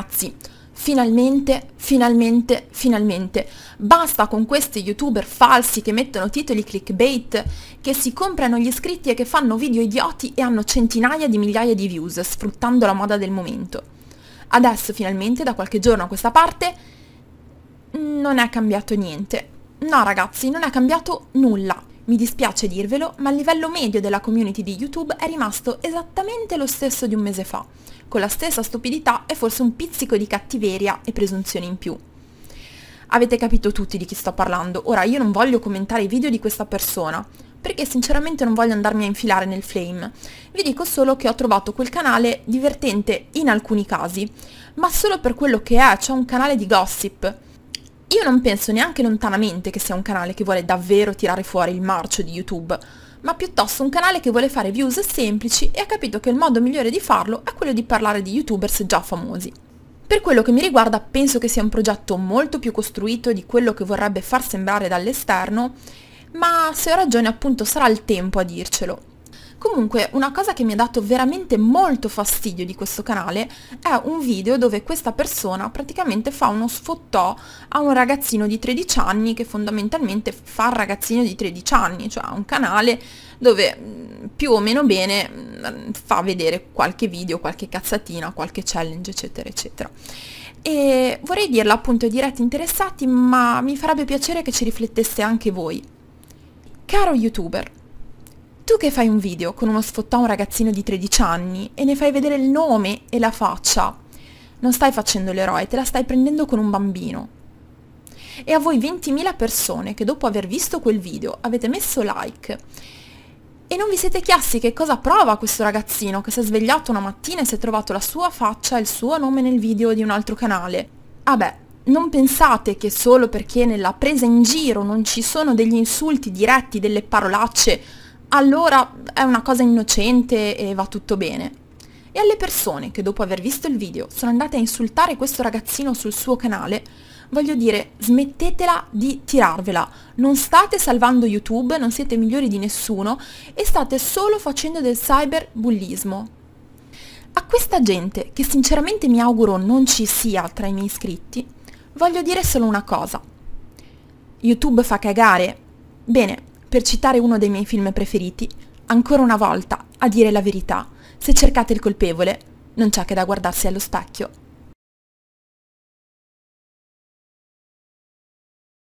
ragazzi, finalmente, finalmente, finalmente, basta con questi youtuber falsi che mettono titoli clickbait, che si comprano gli iscritti e che fanno video idioti e hanno centinaia di migliaia di views, sfruttando la moda del momento. Adesso finalmente, da qualche giorno a questa parte, non è cambiato niente. No ragazzi, non è cambiato nulla. Mi dispiace dirvelo, ma il livello medio della community di YouTube è rimasto esattamente lo stesso di un mese fa, con la stessa stupidità e forse un pizzico di cattiveria e presunzioni in più. Avete capito tutti di chi sto parlando, ora io non voglio commentare i video di questa persona, perché sinceramente non voglio andarmi a infilare nel flame. Vi dico solo che ho trovato quel canale divertente in alcuni casi, ma solo per quello che è, cioè un canale di gossip. Io non penso neanche lontanamente che sia un canale che vuole davvero tirare fuori il marcio di YouTube, ma piuttosto un canale che vuole fare views semplici e ha capito che il modo migliore di farlo è quello di parlare di youtubers già famosi. Per quello che mi riguarda penso che sia un progetto molto più costruito di quello che vorrebbe far sembrare dall'esterno, ma se ho ragione appunto sarà il tempo a dircelo. Comunque una cosa che mi ha dato veramente molto fastidio di questo canale è un video dove questa persona praticamente fa uno sfottò a un ragazzino di 13 anni che fondamentalmente fa il ragazzino di 13 anni, cioè ha un canale dove mm, più o meno bene mm, fa vedere qualche video, qualche cazzatina, qualche challenge eccetera eccetera. E vorrei dirla appunto ai diretti interessati ma mi farebbe piacere che ci rifletteste anche voi. Caro youtuber, tu che fai un video con uno sfottò a un ragazzino di 13 anni e ne fai vedere il nome e la faccia, non stai facendo l'eroe, te la stai prendendo con un bambino. E a voi 20.000 persone che dopo aver visto quel video avete messo like e non vi siete chiesti che cosa prova questo ragazzino che si è svegliato una mattina e si è trovato la sua faccia e il suo nome nel video di un altro canale. Ah beh, non pensate che solo perché nella presa in giro non ci sono degli insulti diretti, delle parolacce, allora è una cosa innocente e va tutto bene. E alle persone che dopo aver visto il video sono andate a insultare questo ragazzino sul suo canale, voglio dire smettetela di tirarvela, non state salvando YouTube, non siete migliori di nessuno e state solo facendo del cyberbullismo. A questa gente, che sinceramente mi auguro non ci sia tra i miei iscritti, voglio dire solo una cosa. YouTube fa cagare? Bene, per citare uno dei miei film preferiti, ancora una volta, a dire la verità, se cercate il colpevole, non c'è che da guardarsi allo specchio.